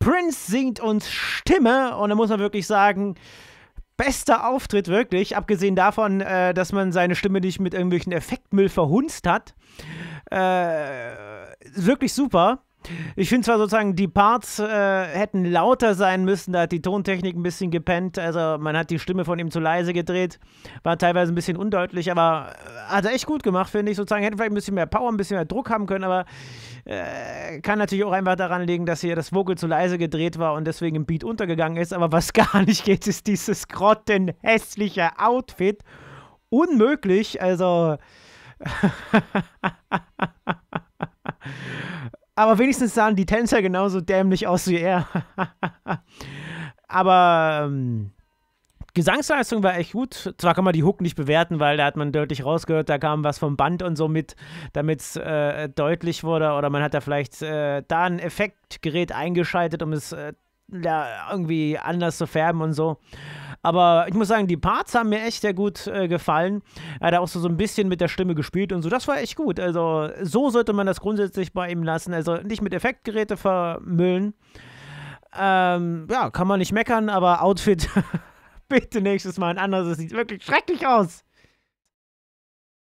Prince singt uns Stimme und da muss man wirklich sagen, bester Auftritt wirklich, abgesehen davon, äh, dass man seine Stimme nicht mit irgendwelchen Effektmüll verhunzt hat. Äh, wirklich super. Ich finde zwar sozusagen, die Parts äh, hätten lauter sein müssen, da hat die Tontechnik ein bisschen gepennt, also man hat die Stimme von ihm zu leise gedreht, war teilweise ein bisschen undeutlich, aber äh, hat er echt gut gemacht, finde ich. Sozusagen hätte vielleicht ein bisschen mehr Power, ein bisschen mehr Druck haben können, aber äh, kann natürlich auch einfach daran liegen, dass hier das Vocal zu leise gedreht war und deswegen im Beat untergegangen ist. Aber was gar nicht geht, ist dieses grottenhässliche Outfit. Unmöglich, also. Aber wenigstens sahen die Tänzer genauso dämlich aus wie er. Aber ähm, Gesangsleistung war echt gut. Zwar kann man die Hook nicht bewerten, weil da hat man deutlich rausgehört, da kam was vom Band und so mit, damit es äh, deutlich wurde. Oder man hat da vielleicht äh, da ein Effektgerät eingeschaltet, um es äh, irgendwie anders zu färben und so. Aber ich muss sagen, die Parts haben mir echt sehr gut äh, gefallen. Er hat auch so, so ein bisschen mit der Stimme gespielt und so. Das war echt gut. Also so sollte man das grundsätzlich bei ihm lassen. Also nicht mit Effektgeräte vermüllen. Ähm, ja, kann man nicht meckern, aber Outfit bitte nächstes Mal ein anderes. Es sieht wirklich schrecklich aus.